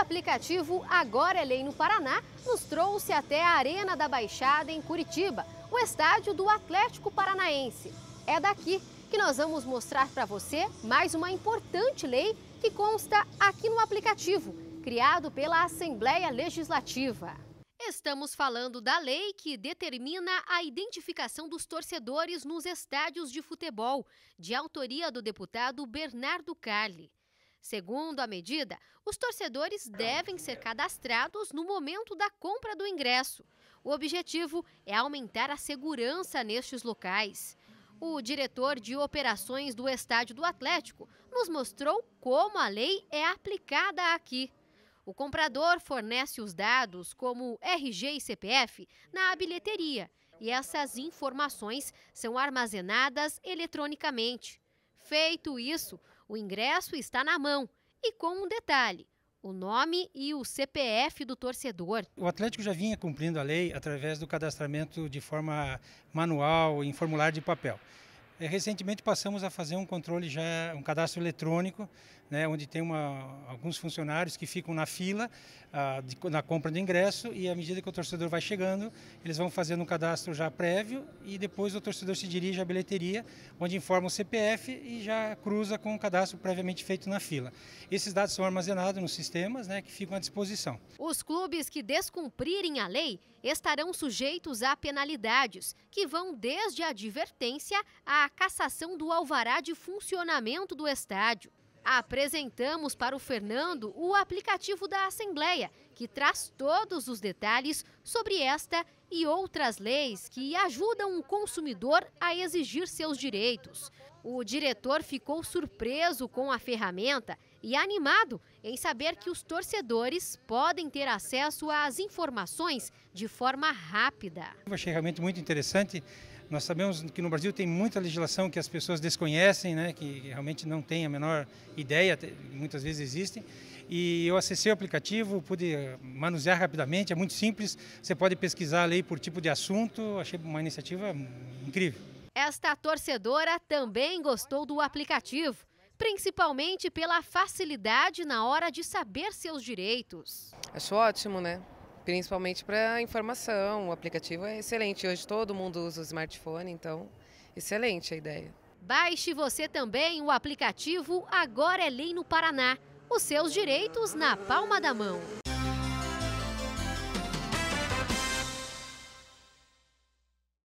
aplicativo Agora é Lei no Paraná nos trouxe até a Arena da Baixada, em Curitiba, o estádio do Atlético Paranaense. É daqui que nós vamos mostrar para você mais uma importante lei que consta aqui no aplicativo, criado pela Assembleia Legislativa. Estamos falando da lei que determina a identificação dos torcedores nos estádios de futebol, de autoria do deputado Bernardo Carli. Segundo a medida, os torcedores devem ser cadastrados no momento da compra do ingresso. O objetivo é aumentar a segurança nestes locais. O diretor de operações do Estádio do Atlético nos mostrou como a lei é aplicada aqui. O comprador fornece os dados, como RG e CPF, na bilheteria e essas informações são armazenadas eletronicamente. Feito isso, o ingresso está na mão e com um detalhe: o nome e o CPF do torcedor. O Atlético já vinha cumprindo a lei através do cadastramento de forma manual, em formulário de papel. É, recentemente passamos a fazer um controle já, um cadastro eletrônico, né, onde tem uma, alguns funcionários que ficam na fila ah, de, na compra do ingresso e à medida que o torcedor vai chegando, eles vão fazendo um cadastro já prévio e depois o torcedor se dirige à bilheteria, onde informa o CPF e já cruza com o cadastro previamente feito na fila. Esses dados são armazenados nos sistemas né, que ficam à disposição. Os clubes que descumprirem a lei estarão sujeitos a penalidades, que vão desde a advertência à cassação do alvará de funcionamento do estádio. Apresentamos para o Fernando o aplicativo da Assembleia, que traz todos os detalhes sobre esta e outras leis que ajudam o consumidor a exigir seus direitos. O diretor ficou surpreso com a ferramenta e animado em saber que os torcedores podem ter acesso às informações de forma rápida. Eu achei realmente muito interessante. Nós sabemos que no Brasil tem muita legislação que as pessoas desconhecem, né, que realmente não têm a menor ideia, muitas vezes existem. E eu acessei o aplicativo, pude eh, manusear rapidamente, é muito simples, você pode pesquisar a lei por tipo de assunto, achei uma iniciativa incrível. Esta torcedora também gostou do aplicativo, principalmente pela facilidade na hora de saber seus direitos. Acho ótimo, né? Principalmente para informação, o aplicativo é excelente. Hoje todo mundo usa o smartphone, então excelente a ideia. Baixe você também o aplicativo Agora é Lei no Paraná. Os seus direitos na palma da mão.